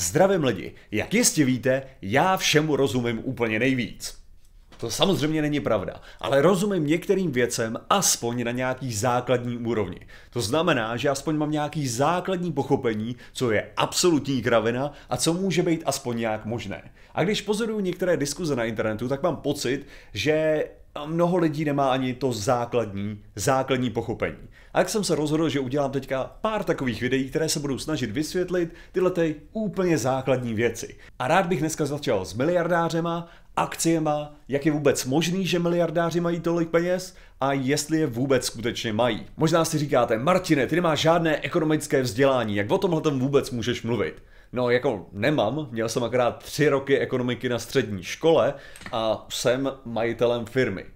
Zdravím lidi, jak jistě víte, já všemu rozumím úplně nejvíc. To samozřejmě není pravda, ale rozumím některým věcem aspoň na nějaký základní úrovni. To znamená, že aspoň mám nějaký základní pochopení, co je absolutní kravina a co může být aspoň nějak možné. A když pozoruju některé diskuze na internetu, tak mám pocit, že mnoho lidí nemá ani to základní, základní pochopení. A jak jsem se rozhodl, že udělám teďka pár takových videí, které se budou snažit vysvětlit tyhle ty úplně základní věci. A rád bych dneska začal s miliardářema, akciema, jak je vůbec možný, že miliardáři mají tolik peněz a jestli je vůbec skutečně mají. Možná si říkáte, Martine, ty nemáš žádné ekonomické vzdělání, jak o tomhle vůbec můžeš mluvit? No, jako nemám, měl jsem akorát tři roky ekonomiky na střední škole a jsem majitelem firmy.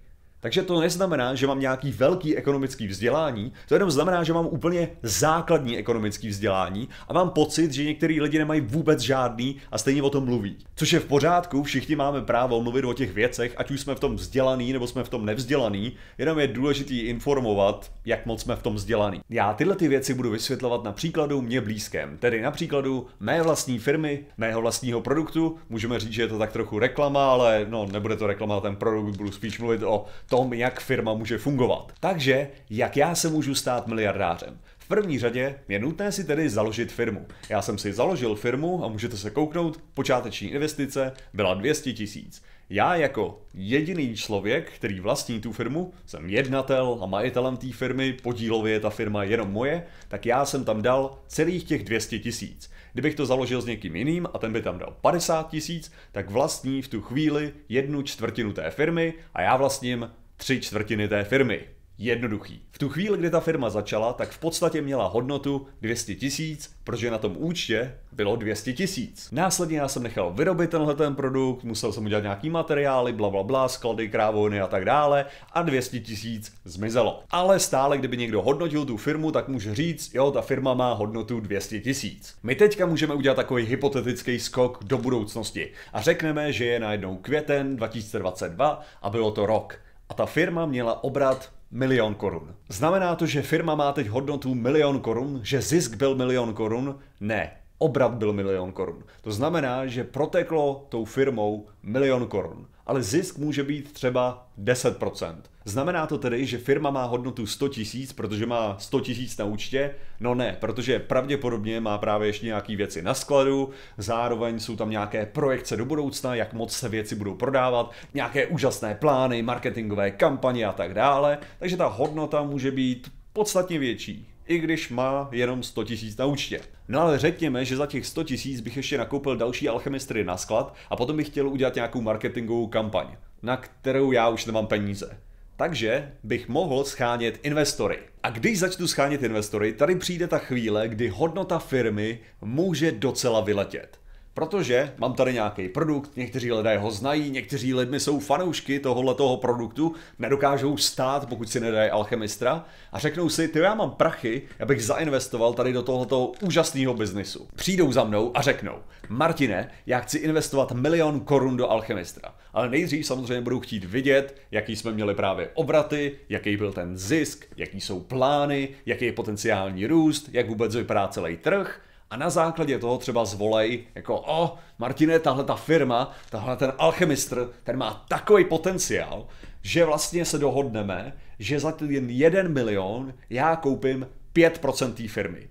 Takže to neznamená, že mám nějaký velký ekonomický vzdělání, to jenom znamená, že mám úplně základní ekonomický vzdělání a mám pocit, že některý lidi nemají vůbec žádný a stejně o tom mluví. Což je v pořádku, všichni máme právo mluvit o těch věcech, ať už jsme v tom vzdělaný nebo jsme v tom nevzdělaný, jenom je důležitý informovat, jak moc jsme v tom vzdělaný. Já tyhle ty věci budu vysvětlovat na příkladu mě blízkém, tedy na příkladu mé vlastní firmy, mého vlastního produktu, můžeme říct, že je to tak trochu reklama, ale no nebude to reklama, ten produkt budu spíš mluvit o tom, jak firma může fungovat. Takže, jak já se můžu stát miliardářem? V první řadě je nutné si tedy založit firmu. Já jsem si založil firmu a můžete se kouknout, počáteční investice byla 200 tisíc. Já jako jediný člověk, který vlastní tu firmu, jsem jednatel a majitelem té firmy, podílově je ta firma jenom moje, tak já jsem tam dal celých těch 200 tisíc. Kdybych to založil s někým jiným a ten by tam dal 50 tisíc, tak vlastní v tu chvíli jednu čtvrtinu té firmy a já vlastním tři čtvrtiny té firmy. Jednoduchý. V tu chvíli, kdy ta firma začala, tak v podstatě měla hodnotu 200 tisíc, protože na tom účtě bylo 200 tisíc. Následně já jsem nechal vyrobit tenhle ten produkt, musel jsem udělat nějaký materiály, bla, bla, bla sklady, krávony a tak dále a 200 tisíc zmizelo. Ale stále, kdyby někdo hodnotil tu firmu, tak může říct, jo, ta firma má hodnotu 200 tisíc. My teďka můžeme udělat takový hypotetický skok do budoucnosti a řekneme, že je najednou květen 2022 a bylo to rok a ta firma měla obrat milion korun. Znamená to, že firma má teď hodnotu milion korun, že zisk byl milion korun? Ne, obrat byl milion korun. To znamená, že proteklo tou firmou milion korun ale zisk může být třeba 10%. Znamená to tedy, že firma má hodnotu 100 tisíc, protože má 100 tisíc na účtě? No ne, protože pravděpodobně má právě ještě nějaké věci na skladu, zároveň jsou tam nějaké projekce do budoucna, jak moc se věci budou prodávat, nějaké úžasné plány, marketingové kampaně a tak dále, takže ta hodnota může být podstatně větší i když má jenom 100 tisíc na účtě. No ale řekněme, že za těch 100 tisíc bych ještě nakoupil další alchemistry na sklad a potom bych chtěl udělat nějakou marketingovou kampaň, na kterou já už nemám peníze. Takže bych mohl schánět investory. A když začnu schánět investory, tady přijde ta chvíle, kdy hodnota firmy může docela vyletět. Protože mám tady nějaký produkt, někteří lidé ho znají, někteří lidmi jsou fanoušky tohohle toho produktu, nedokážou stát, pokud si nedají alchemistra a řeknou si, ty já mám prachy, já bych zainvestoval tady do tohoto úžasného biznisu. Přijdou za mnou a řeknou, Martine, já chci investovat milion korun do alchemistra. Ale nejdřív samozřejmě budou chtít vidět, jaký jsme měli právě obraty, jaký byl ten zisk, jaký jsou plány, jaký je potenciální růst, jak vůbec vypadá celý trh a na základě toho třeba zvolej, jako o, Martine, tahle ta firma, tahle ten alchemistr, ten má takový potenciál, že vlastně se dohodneme, že za ten jeden milion já koupím 5% té firmy.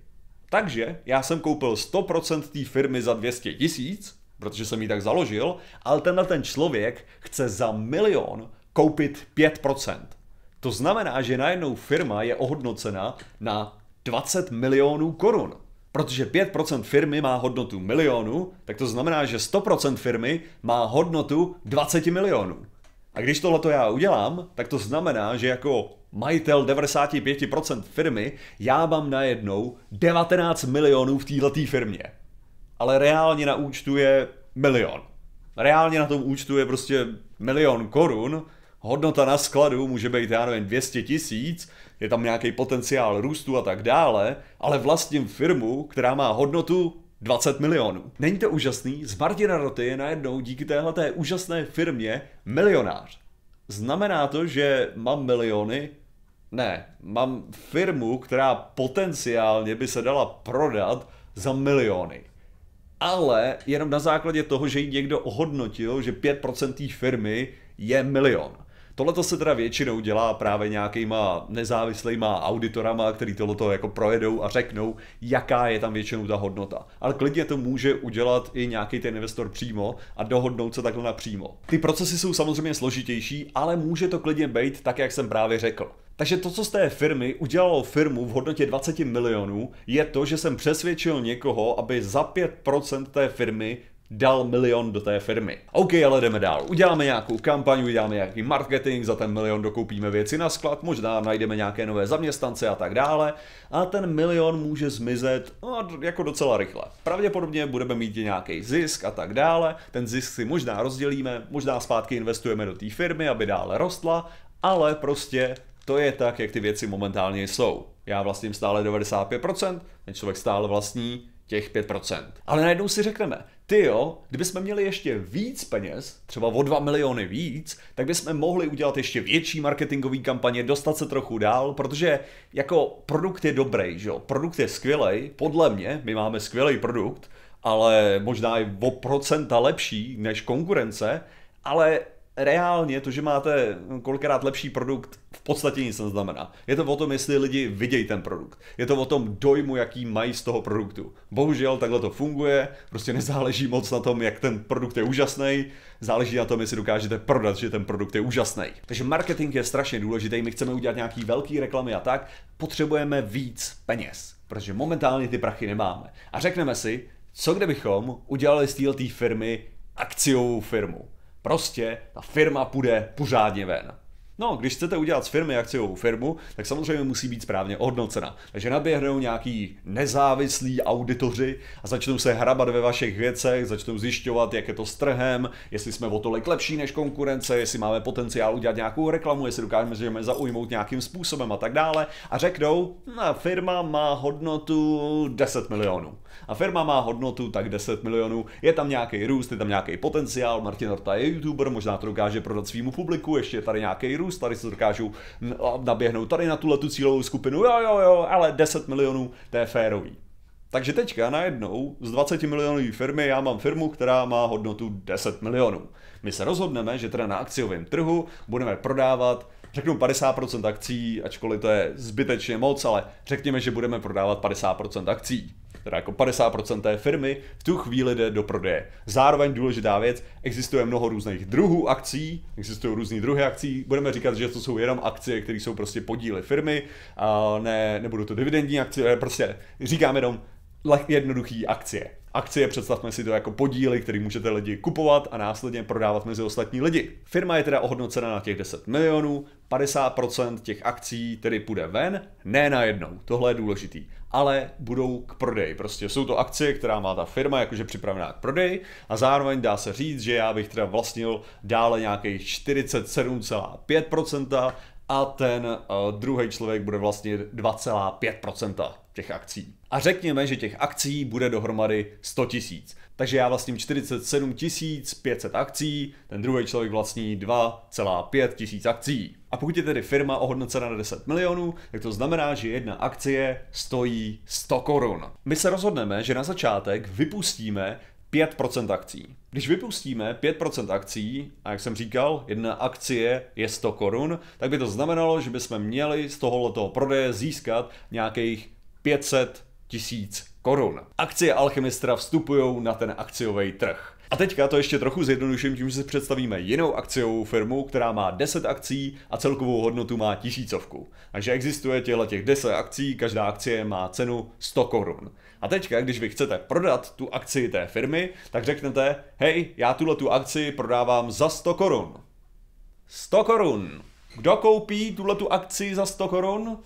Takže já jsem koupil 100% té firmy za 200 tisíc, protože jsem ji tak založil, ale tenhle ten člověk chce za milion koupit 5%. To znamená, že najednou firma je ohodnocena na 20 milionů korun. Protože 5% firmy má hodnotu milionu, tak to znamená, že 100% firmy má hodnotu 20 milionů. A když tohle já udělám, tak to znamená, že jako majitel 95% firmy, já mám najednou 19 milionů v této firmě. Ale reálně na účtu je milion. Reálně na tom účtu je prostě milion korun, hodnota na skladu může být, já nevím, 200 tisíc, je tam nějaký potenciál růstu a tak dále, ale vlastním firmu, která má hodnotu 20 milionů. Není to úžasný? Z Martina Roty je najednou díky téhleté úžasné firmě milionář. Znamená to, že mám miliony? Ne, mám firmu, která potenciálně by se dala prodat za miliony. Ale jenom na základě toho, že ji někdo ohodnotil, že 5% té firmy je milion. Tohle to se teda většinou dělá právě nějakýma nezávislejma auditorama, který to jako projedou a řeknou, jaká je tam většinou ta hodnota. Ale klidně to může udělat i nějaký ten investor přímo a dohodnout se takhle napřímo. Ty procesy jsou samozřejmě složitější, ale může to klidně být tak, jak jsem právě řekl. Takže to, co z té firmy udělalo firmu v hodnotě 20 milionů, je to, že jsem přesvědčil někoho, aby za 5% té firmy dal milion do té firmy. OK, ale jdeme dál. Uděláme nějakou kampaň, uděláme nějaký marketing, za ten milion dokoupíme věci na sklad, možná najdeme nějaké nové zaměstnance a tak dále. A ten milion může zmizet no, jako docela rychle. Pravděpodobně budeme mít nějaký zisk a tak dále. Ten zisk si možná rozdělíme, možná zpátky investujeme do té firmy, aby dále rostla, ale prostě to je tak, jak ty věci momentálně jsou. Já vlastním stále 95%, ten člověk stále vlastní těch 5%. Ale najednou si řekneme, ty jo, kdybychom měli ještě víc peněz, třeba o 2 miliony víc, tak bychom mohli udělat ještě větší marketingové kampaně, dostat se trochu dál, protože jako produkt je dobrý, že jo? Produkt je skvělý, podle mě, my máme skvělý produkt, ale možná je o procenta lepší než konkurence, ale reálně to, že máte kolikrát lepší produkt, v podstatě nic neznamená. Je to o tom, jestli lidi vidějí ten produkt. Je to o tom dojmu, jaký mají z toho produktu. Bohužel takhle to funguje, prostě nezáleží moc na tom, jak ten produkt je úžasný, záleží na tom, jestli dokážete prodat, že ten produkt je úžasný. Takže marketing je strašně důležitý, my chceme udělat nějaký velký reklamy a tak, potřebujeme víc peněz, protože momentálně ty prachy nemáme. A řekneme si, co kdybychom udělali z té firmy akciovou firmu Prostě ta firma půjde pořádně ven. No, když chcete udělat z firmy akciovou firmu, tak samozřejmě musí být správně ohodnocena. Takže naběhnou nějaký nezávislí auditoři a začnou se hrabat ve vašich věcech, začnou zjišťovat, jak je to s trhem, jestli jsme o tolik lepší než konkurence, jestli máme potenciál udělat nějakou reklamu, jestli dokážeme zaujmout nějakým způsobem a tak dále. A řeknou, no, firma má hodnotu 10 milionů. A firma má hodnotu tak 10 milionů, je tam nějaký růst, je tam nějaký potenciál, Martin Orta je youtuber, možná to dokáže prodat svýmu publiku, ještě je tady nějaký růst, růst, tady se dokážou naběhnout tady na tuhle tu cílovou skupinu, jo, jo, jo, ale 10 milionů, to je férový. Takže teďka najednou z 20 milionové firmy já mám firmu, která má hodnotu 10 milionů. My se rozhodneme, že teda na akciovém trhu budeme prodávat řeknu 50% akcí, ačkoliv to je zbytečně moc, ale řekněme, že budeme prodávat 50% akcí teda jako 50% té firmy, v tu chvíli jde do prodeje. Zároveň důležitá věc, existuje mnoho různých druhů akcí, existují různé druhy akcí, budeme říkat, že to jsou jenom akcie, které jsou prostě podíly firmy, a ne, nebudou to dividendní akcie, prostě říkám jenom jednoduchý akcie. Akcie představme si to jako podíly, který můžete lidi kupovat a následně prodávat mezi ostatní lidi. Firma je teda ohodnocena na těch 10 milionů, 50% těch akcí tedy půjde ven, ne na jednou, tohle je důležitý, ale budou k prodeji. Prostě jsou to akcie, která má ta firma jakože připravená k prodeji a zároveň dá se říct, že já bych teda vlastnil dále nějakých 47,5% a ten uh, eh, druhý člověk bude vlastně 2,5% těch akcí a řekněme, že těch akcí bude dohromady 100 tisíc. Takže já vlastním 47 500 akcí, ten druhý člověk vlastní 2,5 tisíc akcí. A pokud je tedy firma ohodnocena na 10 milionů, tak to znamená, že jedna akcie stojí 100 korun. My se rozhodneme, že na začátek vypustíme 5% akcí. Když vypustíme 5% akcí, a jak jsem říkal, jedna akcie je 100 korun, tak by to znamenalo, že bychom měli z tohoto prodeje získat nějakých 500 tisíc korun. Akcie Alchemistra vstupují na ten akciový trh. A teďka to ještě trochu zjednoduším tím, že si představíme jinou akciovou firmu, která má 10 akcí a celkovou hodnotu má tisícovku. Takže existuje těchto těch 10 akcí, každá akcie má cenu 100 korun. A teďka, když vy chcete prodat tu akci té firmy, tak řeknete, hej, já tuhle tu akci prodávám za 100 korun. 100 korun. Kdo koupí tuhle tu akci za 100 korun?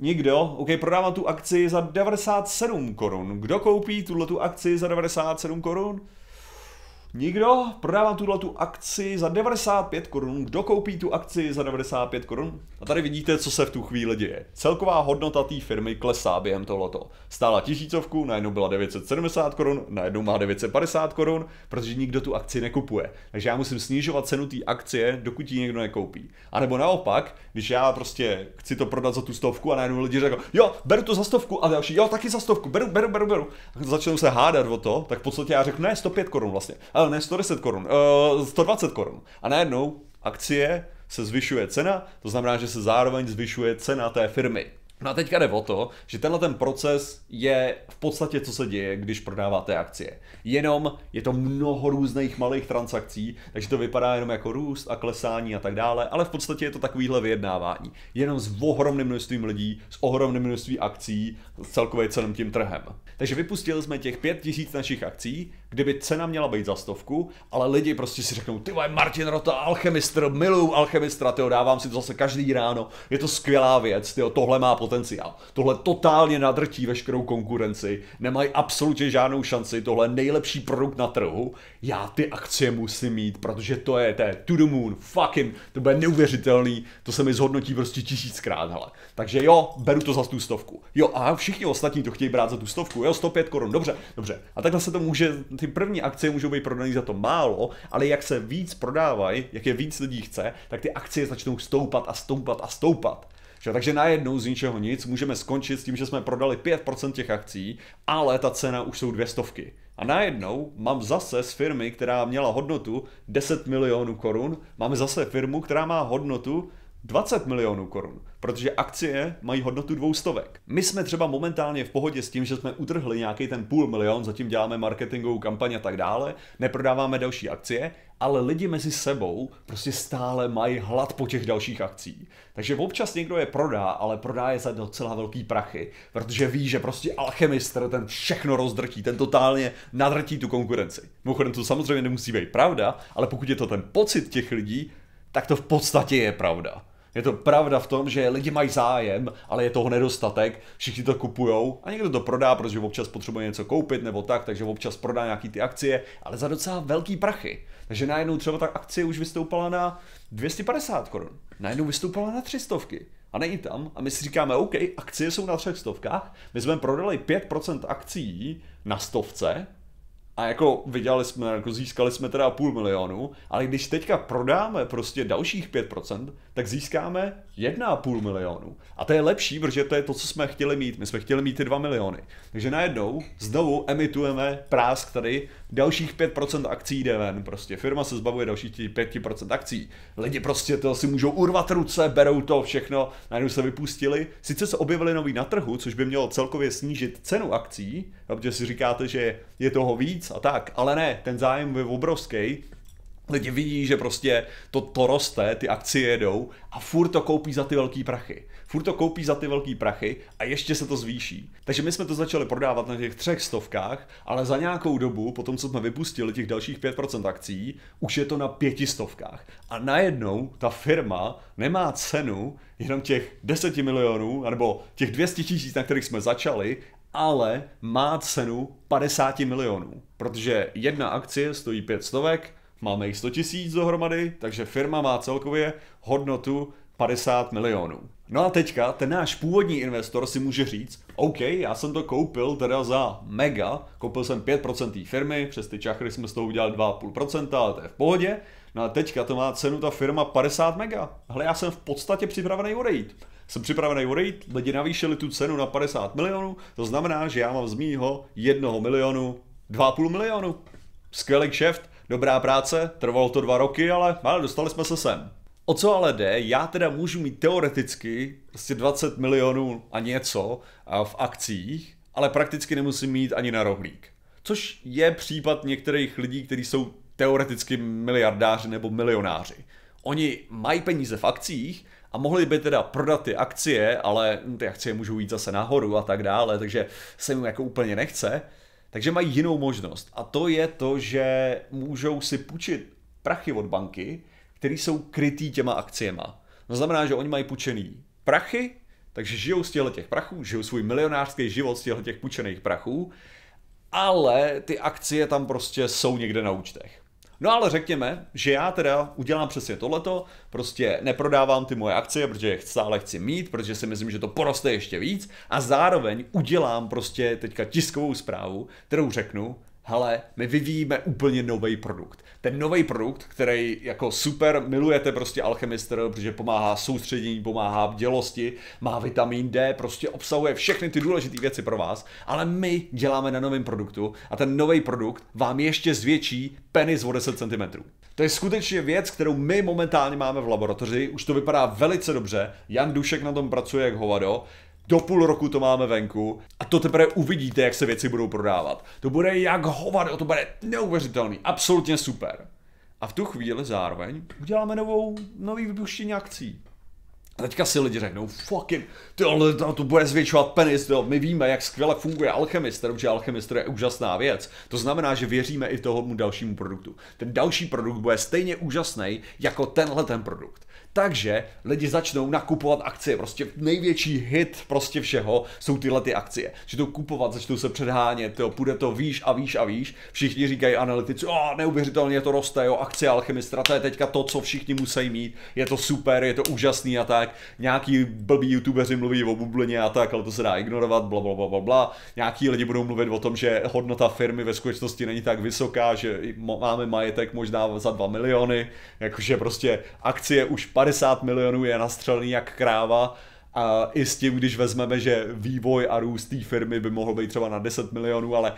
Nikdo? OK, prodávám tu akci za 97 korun. Kdo koupí tuhle tu akci za 97 korun? Nikdo? Prodávám tuhle tu akci za 95 korun. Kdo koupí tu akci za 95 korun? A tady vidíte, co se v tu chvíli děje. Celková hodnota té firmy klesá během tohoto. Stála tisícovku, najednou byla 970 korun, najednou má 950 korun, protože nikdo tu akci nekupuje. Takže já musím snižovat cenu té akcie, dokud ji někdo nekoupí. A nebo naopak, když já prostě chci to prodat za tu stovku a najednou lidi řekl, jo, beru to za stovku a další, jo, taky za stovku, beru, beru, beru, beru. A začnou se hádat o to, tak v podstatě já řeknu, ne, 105 korun vlastně ale eh, ne 110 korun, uh, eh, 120 korun. A najednou akcie se zvyšuje cena, to znamená, že se zároveň zvyšuje cena té firmy. No a teďka jde o to, že tenhle ten proces je v podstatě, co se děje, když prodáváte akcie. Jenom je to mnoho různých malých transakcí, takže to vypadá jenom jako růst a klesání a tak dále, ale v podstatě je to takovýhle vyjednávání. Jenom s ohromným množstvím lidí, s ohromným množstvím akcí, s celkově celým tím trhem. Takže vypustili jsme těch 5000 našich akcí, kdyby cena měla být za stovku, ale lidi prostě si řeknou, ty Martin Rota, alchemistr, miluju alchemistra, tyjo, dávám si to zase každý ráno, je to skvělá věc, tyjo, tohle má potenciál. Tohle totálně nadrtí veškerou konkurenci, nemají absolutně žádnou šanci, tohle je nejlepší produkt na trhu, já ty akcie musím mít, protože to je, to je to the moon, fucking, to bude neuvěřitelný, to se mi zhodnotí prostě tisíckrát, hele. Takže jo, beru to za tu stovku. Jo, a všichni ostatní to chtějí brát za tu stovku, jo, 105 korun, dobře, dobře. A takhle se to může ty první akcie můžou být prodané za to málo, ale jak se víc prodávají, jak je víc lidí chce, tak ty akcie začnou stoupat a stoupat a stoupat. Že? Takže najednou z ničeho nic můžeme skončit s tím, že jsme prodali 5% těch akcí, ale ta cena už jsou dvě stovky. A najednou mám zase z firmy, která měla hodnotu 10 milionů korun, máme zase firmu, která má hodnotu 20 milionů korun, protože akcie mají hodnotu dvou stovek. My jsme třeba momentálně v pohodě s tím, že jsme utrhli nějaký ten půl milion, zatím děláme marketingovou kampaň a tak dále, neprodáváme další akcie, ale lidi mezi sebou prostě stále mají hlad po těch dalších akcích. Takže občas někdo je prodá, ale prodá je za docela velký prachy, protože ví, že prostě alchemistr ten všechno rozdrtí, ten totálně nadrtí tu konkurenci. Mimochodem to samozřejmě nemusí být pravda, ale pokud je to ten pocit těch lidí, tak to v podstatě je pravda. Je to pravda v tom, že lidi mají zájem, ale je toho nedostatek, všichni to kupujou a někdo to prodá, protože občas potřebuje něco koupit nebo tak, takže občas prodá nějaký ty akcie, ale za docela velký prachy. Takže najednou třeba ta akcie už vystoupala na 250 korun, najednou vystoupala na 300. A není tam. A my si říkáme, OK, akcie jsou na 300, stovkách, my jsme prodali 5% akcí na stovce, a jako vydělali jsme, jako získali jsme teda půl milionu, ale když teďka prodáme prostě dalších 5%, tak získáme 1,5 milionu. A to je lepší, protože to je to, co jsme chtěli mít. My jsme chtěli mít ty 2 miliony. Takže najednou znovu emitujeme prásk tady, dalších 5% akcí jde ven. Prostě firma se zbavuje dalších 5% akcí. Lidi prostě to si můžou urvat ruce, berou to všechno, najednou se vypustili. Sice se objevili nový na trhu, což by mělo celkově snížit cenu akcí, protože si říkáte, že je toho víc a tak, ale ne, ten zájem je obrovský, lidi vidí, že prostě to, to roste, ty akcie jedou a furt to koupí za ty velký prachy. Furt to koupí za ty velký prachy a ještě se to zvýší. Takže my jsme to začali prodávat na těch třech stovkách, ale za nějakou dobu, potom co jsme vypustili těch dalších 5% akcí, už je to na pěti stovkách. A najednou ta firma nemá cenu jenom těch 10 milionů, nebo těch 200 tisíc, na kterých jsme začali, ale má cenu 50 milionů. Protože jedna akcie stojí 5 stovek, Máme jich 100 tisíc dohromady, takže firma má celkově hodnotu 50 milionů. No a teďka ten náš původní investor si může říct, OK, já jsem to koupil teda za mega, koupil jsem 5% té firmy, přes ty čachry jsme z toho udělali 2,5%, ale to je v pohodě. No a teďka to má cenu ta firma 50 mega. Hele, já jsem v podstatě připravený odejít. Jsem připravený odejít, lidi navýšili tu cenu na 50 milionů, to znamená, že já mám z mýho 1 milionu 2,5 milionu. Skvělý kšeft, Dobrá práce, trvalo to dva roky, ale, ale dostali jsme se sem. O co ale jde, já teda můžu mít teoreticky prostě 20 milionů a něco v akcích, ale prakticky nemusím mít ani na rohlík. Což je případ některých lidí, kteří jsou teoreticky miliardáři nebo milionáři. Oni mají peníze v akcích a mohli by teda prodat ty akcie, ale hm, ty akcie můžou jít zase nahoru a tak dále, takže se jim jako úplně nechce. Takže mají jinou možnost a to je to, že můžou si půjčit prachy od banky, které jsou krytý těma akciema. To znamená, že oni mají půjčený prachy, takže žijou z těchto těch prachů, žijou svůj milionářský život z těchto těch půjčených prachů, ale ty akcie tam prostě jsou někde na účtech. No ale řekněme, že já teda udělám přesně tohleto, prostě neprodávám ty moje akcie, protože je stále chci mít, protože si myslím, že to poroste ještě víc a zároveň udělám prostě teďka tiskovou zprávu, kterou řeknu, hele, my vyvíjíme úplně nový produkt. Ten nový produkt, který jako super milujete prostě Alchemister, protože pomáhá soustředění, pomáhá bdělosti, má vitamin D, prostě obsahuje všechny ty důležité věci pro vás, ale my děláme na novém produktu a ten nový produkt vám ještě zvětší penis o 10 cm. To je skutečně věc, kterou my momentálně máme v laboratoři, už to vypadá velice dobře, Jan Dušek na tom pracuje jak hovado, do půl roku to máme venku a to teprve uvidíte, jak se věci budou prodávat. To bude jak hovado, to bude neuvěřitelný, absolutně super. A v tu chvíli zároveň uděláme novou, nový vypuštění akcí. A teďka si lidi řeknou, fucking, ty ale to, to bude zvětšovat penis, to, my víme, jak skvěle funguje Alchemister, protože Alchemister je úžasná věc. To znamená, že věříme i tomu dalšímu produktu. Ten další produkt bude stejně úžasný jako tenhle ten produkt. Takže lidi začnou nakupovat akcie, prostě největší hit prostě všeho jsou tyhle ty akcie. to kupovat, začnou se předhánět, jo, půjde to výš a výš a výš. Všichni říkají analytici, a neuvěřitelně to roste, jo, akcie alchemistra, to je teďka to, co všichni musí mít, je to super, je to úžasný a tak. Nějaký blbý youtubeři mluví o bublině a tak, ale to se dá ignorovat, bla, bla, bla, bla, bla. Nějaký lidi budou mluvit o tom, že hodnota firmy ve skutečnosti není tak vysoká, že máme majetek možná za 2 miliony, jakože prostě akcie už 50 milionů je nastřelený jak kráva a i s tím, když vezmeme, že vývoj a růst té firmy by mohl být třeba na 10 milionů, ale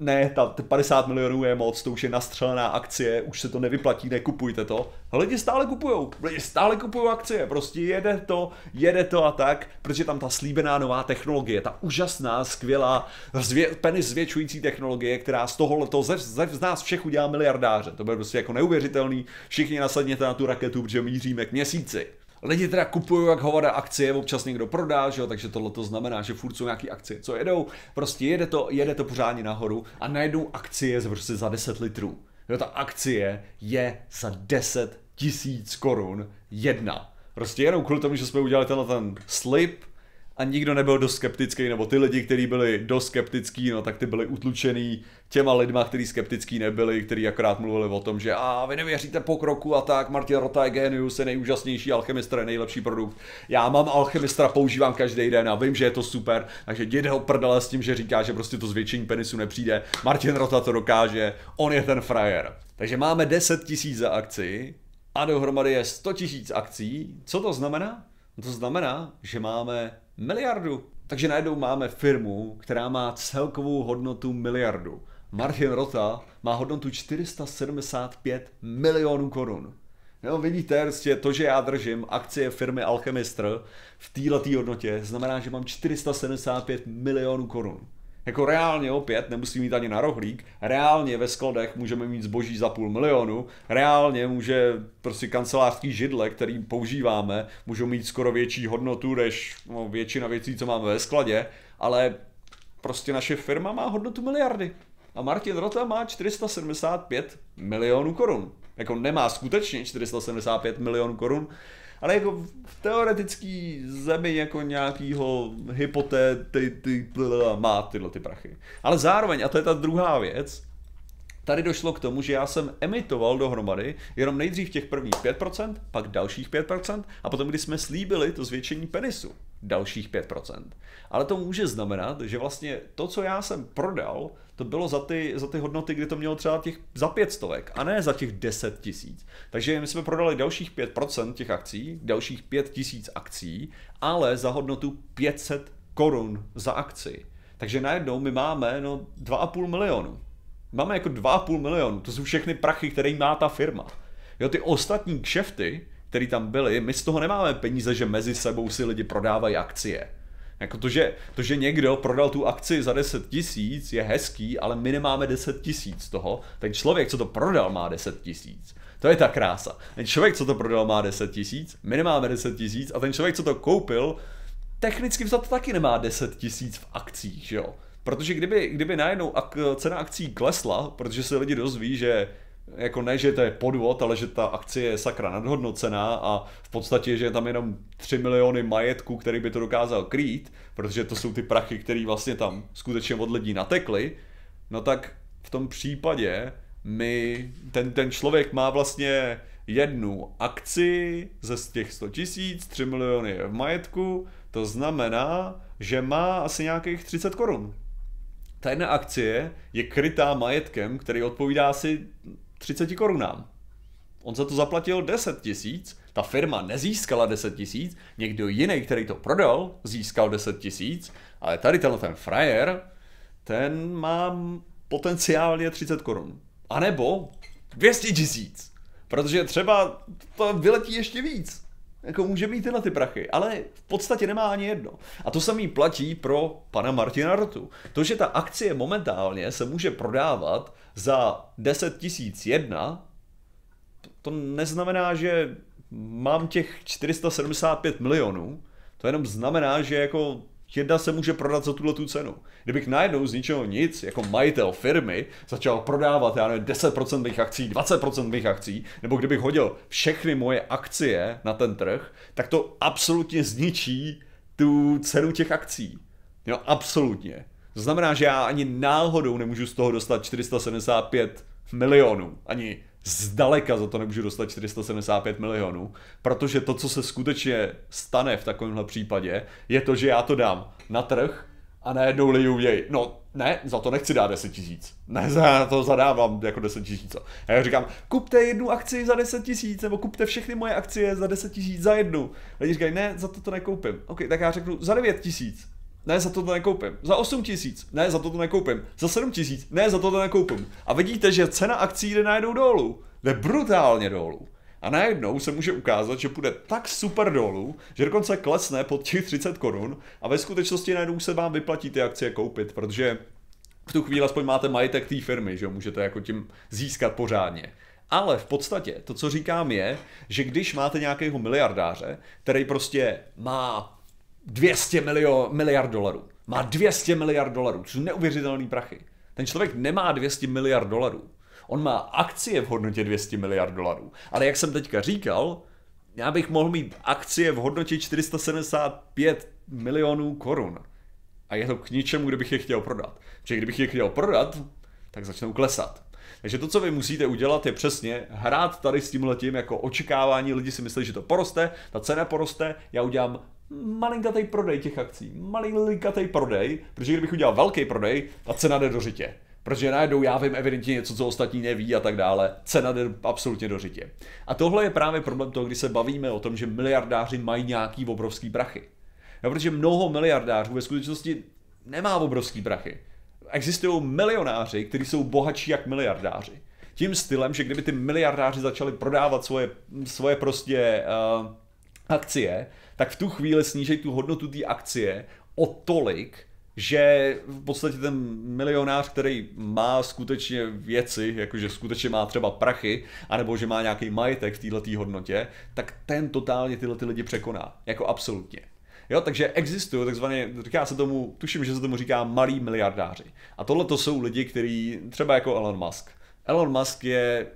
ne, ta 50 milionů je moc, to už je nastřelená akcie, už se to nevyplatí, nekupujte to. Lidi stále kupujou, lidi stále kupují akcie, prostě jede to, jede to a tak, protože tam ta slíbená nová technologie, ta úžasná, skvělá, zvě, penis zvětšující technologie, která z toho to ze, ze, z nás všech udělá miliardáře. To bude prostě jako neuvěřitelný, všichni nasadněte na tu raketu, protože míříme k měsíci. Lidi teda kupují jak hovada akcie, občas někdo prodá, že jo? takže tohle to znamená, že furt jsou nějaký akcie, co jedou, prostě jede to, jede to pořádně nahoru a najednou akcie prostě za 10 litrů. Jo, ta akcie je za 10 tisíc korun jedna. Prostě jenom kvůli tomu, že jsme udělali tenhle ten slip, a nikdo nebyl dost skeptický, nebo ty lidi, kteří byli dost skeptický, no tak ty byli utlučený těma lidma, kteří skeptický nebyli, kteří akorát mluvili o tom, že a vy nevěříte pokroku a tak, Martin Rota je genius, je nejúžasnější alchemistr, je nejlepší produkt. Já mám alchemistra, používám každý den a vím, že je to super, takže jde ho prdele s tím, že říká, že prostě to zvětšení penisu nepřijde. Martin Rota to dokáže, on je ten frajer. Takže máme 10 tisíc za akci a dohromady je 100 tisíc akcí. Co to znamená? No to znamená, že máme miliardu. Takže najednou máme firmu, která má celkovou hodnotu miliardu. Martin Rota má hodnotu 475 milionů korun. No, vidíte, prostě to, že já držím akcie firmy Alchemistr v této hodnotě, znamená, že mám 475 milionů korun. Jako reálně opět, nemusí mít ani na rohlík, reálně ve skladech můžeme mít zboží za půl milionu, reálně může prostě kancelářský židle, který používáme, můžou mít skoro větší hodnotu než no, většina věcí, co máme ve skladě, ale prostě naše firma má hodnotu miliardy. A Martin Rota má 475 milionů korun. Jako nemá skutečně 475 milionů korun, ale jako v teoretický zemi jako nějakýho hypotéty ty, ty, má tyhle ty prachy. Ale zároveň, a to je ta druhá věc, Tady došlo k tomu, že já jsem emitoval dohromady jenom nejdřív těch prvních 5%, pak dalších 5% a potom, když jsme slíbili to zvětšení penisu, dalších 5%. Ale to může znamenat, že vlastně to, co já jsem prodal, to bylo za ty, za ty hodnoty, kdy to mělo třeba těch za pět stovek a ne za těch 10 tisíc. Takže my jsme prodali dalších 5% těch akcí, dalších 5 tisíc akcí, ale za hodnotu 500 korun za akci. Takže najednou my máme no 2,5 milionu máme jako 2,5 milionu, to jsou všechny prachy, které má ta firma. Jo, ty ostatní kšefty, které tam byly, my z toho nemáme peníze, že mezi sebou si lidi prodávají akcie. Jako to, že, to, že někdo prodal tu akci za 10 tisíc, je hezký, ale my nemáme 10 tisíc toho. Ten člověk, co to prodal, má 10 tisíc. To je ta krása. Ten člověk, co to prodal, má 10 tisíc, my nemáme 10 tisíc a ten člověk, co to koupil, technicky za to taky nemá 10 tisíc v akcích, že jo. Protože kdyby, kdyby najednou ak- cena akcí klesla, protože se lidi dozví, že jako ne, že to je podvod, ale že ta akcie je sakra nadhodnocená a v podstatě, že je tam jenom 3 miliony majetku, který by to dokázal krýt, protože to jsou ty prachy, které vlastně tam skutečně od lidí natekly, no tak v tom případě my, ten, ten člověk má vlastně jednu akci ze z těch 100 tisíc, 3 miliony je v majetku, to znamená, že má asi nějakých 30 korun ta jedna akcie je krytá majetkem, který odpovídá asi 30 korunám. On za to zaplatil 10 tisíc, ta firma nezískala 10 tisíc, někdo jiný, který to prodal, získal 10 tisíc, ale tady tenhle ten frajer, ten má potenciálně 30 korun. A nebo 200 tisíc, protože třeba to vyletí ještě víc. Jako může mít tyhle ty prachy, ale v podstatě nemá ani jedno. A to samý platí pro pana Martina Rotu. To, že ta akcie momentálně se může prodávat za 10 tisíc jedna, to neznamená, že mám těch 475 milionů, to jenom znamená, že jako jedna se může prodat za tuhle tu cenu. Kdybych najednou z ničeho nic, jako majitel firmy, začal prodávat, já nevím, 10% mých akcí, 20% mých akcí, nebo kdybych hodil všechny moje akcie na ten trh, tak to absolutně zničí tu cenu těch akcí. Jo, absolutně. To znamená, že já ani náhodou nemůžu z toho dostat 475 milionů, ani zdaleka za to nemůžu dostat 475 milionů, protože to, co se skutečně stane v takovémhle případě, je to, že já to dám na trh a najednou liju jej. No, ne, za to nechci dát 10 tisíc. Ne, za to zadávám jako 10 tisíc. A já říkám, kupte jednu akci za 10 tisíc, nebo kupte všechny moje akcie za 10 tisíc za jednu. Lidi říkají, ne, za to to nekoupím. OK, tak já řeknu, za 9 tisíc ne, za to to nekoupím. Za 8 tisíc, ne, za to to nekoupím. Za 7 tisíc, ne, za to to nekoupím. A vidíte, že cena akcí jde najednou dolů. Jde brutálně dolů. A najednou se může ukázat, že půjde tak super dolů, že dokonce klesne pod těch 30 korun a ve skutečnosti najednou se vám vyplatí ty akcie koupit, protože v tu chvíli aspoň máte majetek té firmy, že jo, můžete jako tím získat pořádně. Ale v podstatě to, co říkám, je, že když máte nějakého miliardáře, který prostě má 200 milio, miliard dolarů. Má 200 miliard dolarů, což jsou neuvěřitelné prachy. Ten člověk nemá 200 miliard dolarů. On má akcie v hodnotě 200 miliard dolarů. Ale jak jsem teďka říkal, já bych mohl mít akcie v hodnotě 475 milionů korun. A je to k ničemu, kdybych je chtěl prodat. Protože kdybych je chtěl prodat, tak začnou klesat. Takže to, co vy musíte udělat, je přesně hrát tady s tím jako očekávání. Lidi si myslí, že to poroste, ta cena poroste, já udělám malinkatý prodej těch akcí, malinkatý prodej, protože kdybych udělal velký prodej, ta cena jde do řitě. Protože najednou já vím evidentně něco, co ostatní neví a tak dále. Cena jde absolutně do řitě. A tohle je právě problém toho, když se bavíme o tom, že miliardáři mají nějaký obrovský prachy. No, protože mnoho miliardářů ve skutečnosti nemá obrovský prachy. Existují milionáři, kteří jsou bohatší jak miliardáři. Tím stylem, že kdyby ty miliardáři začali prodávat svoje, svoje prostě uh, akcie, tak v tu chvíli sníží tu hodnotu té akcie o tolik, že v podstatě ten milionář, který má skutečně věci, jakože skutečně má třeba prachy, anebo že má nějaký majetek v této hodnotě, tak ten totálně tyhle ty lidi překoná. Jako absolutně. Jo, takže existují takzvané, říká se tomu, tuším, že se tomu říká malí miliardáři. A tohle to jsou lidi, kteří třeba jako Elon Musk. Elon Musk je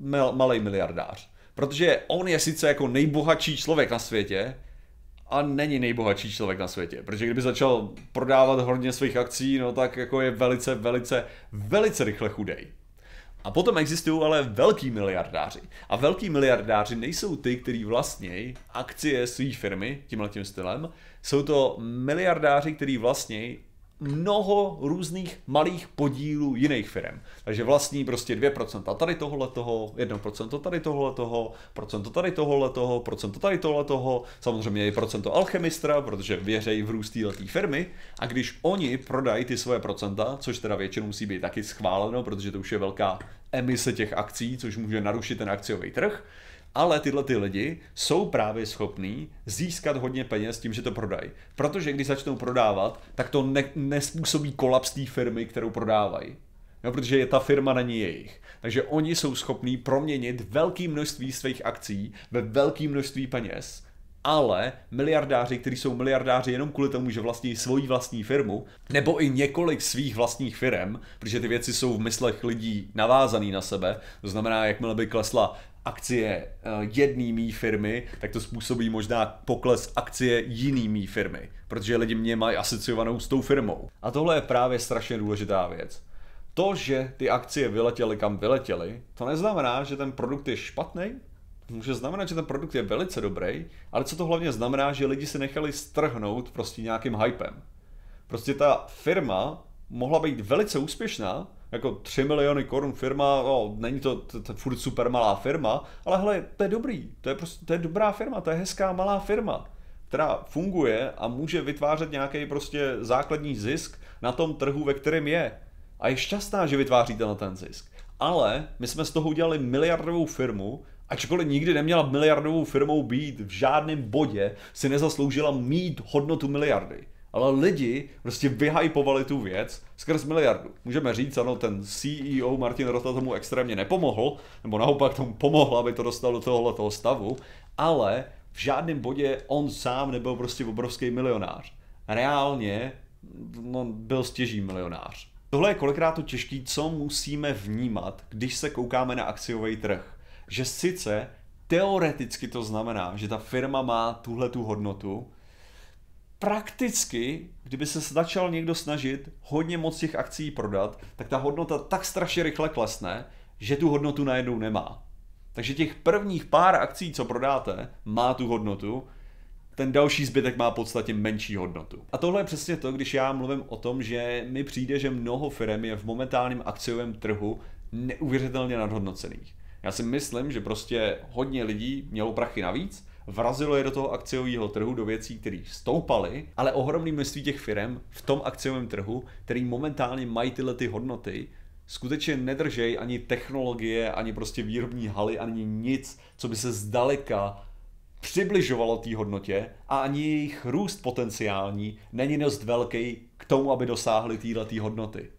mal, malý miliardář. Protože on je sice jako nejbohatší člověk na světě, a není nejbohatší člověk na světě. Protože kdyby začal prodávat hodně svých akcí, no tak jako je velice, velice, velice rychle chudej. A potom existují ale velký miliardáři. A velký miliardáři nejsou ty, kteří vlastnějí akcie své firmy tímhle tím stylem. Jsou to miliardáři, kteří vlastnějí mnoho různých malých podílů jiných firm. Takže vlastní prostě 2% tady tohle toho, 1% tady tohle toho, procento tady tohle toho, procento tady tohle toho, samozřejmě i procento alchemistra, protože věřejí v růst této firmy a když oni prodají ty svoje procenta, což teda většinou musí být taky schváleno, protože to už je velká emise těch akcí, což může narušit ten akciový trh, ale tyhle ty lidi jsou právě schopní získat hodně peněz tím, že to prodají. Protože když začnou prodávat, tak to ne, nespůsobí kolaps té firmy, kterou prodávají. No, protože je ta firma není jejich. Takže oni jsou schopní proměnit velké množství svých akcí ve velké množství peněz, ale miliardáři, kteří jsou miliardáři jenom kvůli tomu, že vlastní svoji vlastní firmu, nebo i několik svých vlastních firm, protože ty věci jsou v myslech lidí navázané na sebe, to znamená, jakmile by klesla akcie eh, jedné mý firmy, tak to způsobí možná pokles akcie jiný mý firmy, protože lidi mě mají asociovanou s tou firmou. A tohle je právě strašně důležitá věc. To, že ty akcie vyletěly kam vyletěly, to neznamená, že ten produkt je špatný, může znamenat, že ten produkt je velice dobrý, ale co to hlavně znamená, že lidi se nechali strhnout prostě nějakým hypem. Prostě ta firma mohla být velice úspěšná, jako 3 miliony korun firma, no, není to to, to furt super malá firma, ale hele, to je dobrý, to je, prostě, to je dobrá firma, to je hezká malá firma, která funguje a může vytvářet nějaký prostě základní zisk na tom trhu, ve kterém je. A je šťastná, že vytváří ten, ten zisk. Ale my jsme z toho udělali miliardovou firmu, ačkoliv nikdy neměla miliardovou firmou být v žádném bodě, si nezasloužila mít hodnotu miliardy ale lidi prostě vyhypovali tu věc skrz miliardu. Můžeme říct, ano, ten CEO Martin Rota tomu extrémně nepomohl, nebo naopak tomu pomohl, aby to dostal do tohoto stavu, ale v žádném bodě on sám nebyl prostě obrovský milionář. Reálně no, byl stěží milionář. Tohle je kolikrát to těžké, co musíme vnímat, když se koukáme na akciový trh. Že sice teoreticky to znamená, že ta firma má tuhle tu hodnotu, prakticky, kdyby se začal někdo snažit hodně moc těch akcí prodat, tak ta hodnota tak strašně rychle klesne, že tu hodnotu najednou nemá. Takže těch prvních pár akcí, co prodáte, má tu hodnotu, ten další zbytek má v podstatě menší hodnotu. A tohle je přesně to, když já mluvím o tom, že mi přijde, že mnoho firm je v momentálním akciovém trhu neuvěřitelně nadhodnocených. Já si myslím, že prostě hodně lidí mělo prachy navíc, vrazilo je do toho akciového trhu, do věcí, které stoupaly, ale ohromný množství těch firm v tom akciovém trhu, který momentálně mají tyhle ty hodnoty, skutečně nedržej ani technologie, ani prostě výrobní haly, ani nic, co by se zdaleka přibližovalo té hodnotě a ani jejich růst potenciální není dost velký k tomu, aby dosáhli téhle hodnoty.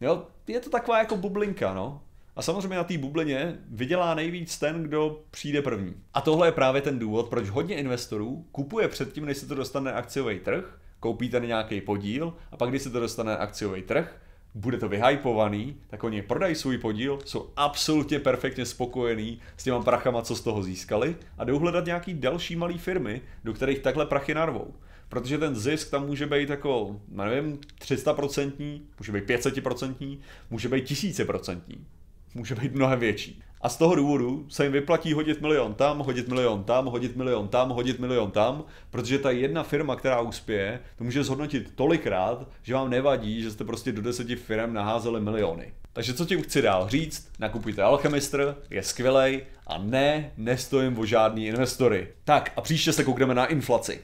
Jo, je to taková jako bublinka, no. A samozřejmě na té bublině vydělá nejvíc ten, kdo přijde první. A tohle je právě ten důvod, proč hodně investorů kupuje předtím, než se to dostane akciový trh, koupí ten nějaký podíl a pak, když se to dostane akciový trh, bude to vyhypovaný, tak oni prodají svůj podíl, jsou absolutně perfektně spokojení s těma prachama, co z toho získali a jdou hledat nějaký další malý firmy, do kterých takhle prachy narvou. Protože ten zisk tam může být jako, nevím, 300%, může být 500%, může být 1000% může být mnohem větší. A z toho důvodu se jim vyplatí hodit milion tam, hodit milion tam, hodit milion tam, hodit milion tam, protože ta jedna firma, která uspěje, to může zhodnotit tolikrát, že vám nevadí, že jste prostě do deseti firm naházeli miliony. Takže co ti chci dál říct, nakupujte Alchemistr, je skvělej a ne, nestojím o žádný investory. Tak a příště se koukneme na inflaci.